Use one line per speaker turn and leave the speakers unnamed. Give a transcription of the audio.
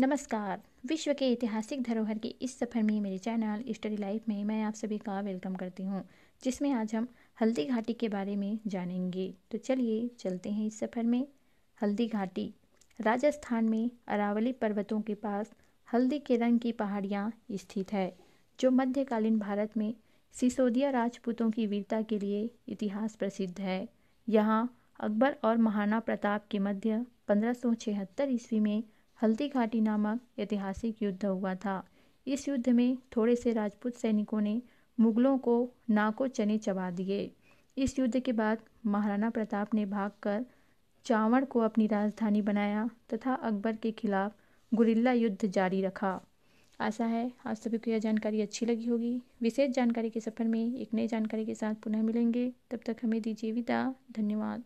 नमस्कार विश्व के ऐतिहासिक धरोहर के इस सफ़र में मेरे चैनल स्टडी लाइफ में मैं आप सभी का वेलकम करती हूँ जिसमें आज हम हल्दी घाटी के बारे में जानेंगे तो चलिए चलते हैं इस सफ़र में हल्दी घाटी राजस्थान में अरावली पर्वतों के पास हल्दी के रंग की पहाड़ियाँ स्थित है जो मध्यकालीन भारत में सिसोदिया राजपूतों की वीरता के लिए इतिहास प्रसिद्ध है यहाँ अकबर और महाराणा प्रताप के मध्य पंद्रह ईस्वी में हल्दी घाटी नामक ऐतिहासिक युद्ध हुआ था इस युद्ध में थोड़े से राजपूत सैनिकों ने मुगलों को नाको चने चबा दिए इस युद्ध के बाद महाराणा प्रताप ने भागकर चावड़ को अपनी राजधानी बनाया तथा अकबर के खिलाफ गुरिल्ला युद्ध जारी रखा आशा है आप सभी को यह जानकारी अच्छी लगी होगी विशेष जानकारी के सफर में एक नई जानकारी के साथ पुनः मिलेंगे तब तक हमें दीजिए विदा धन्यवाद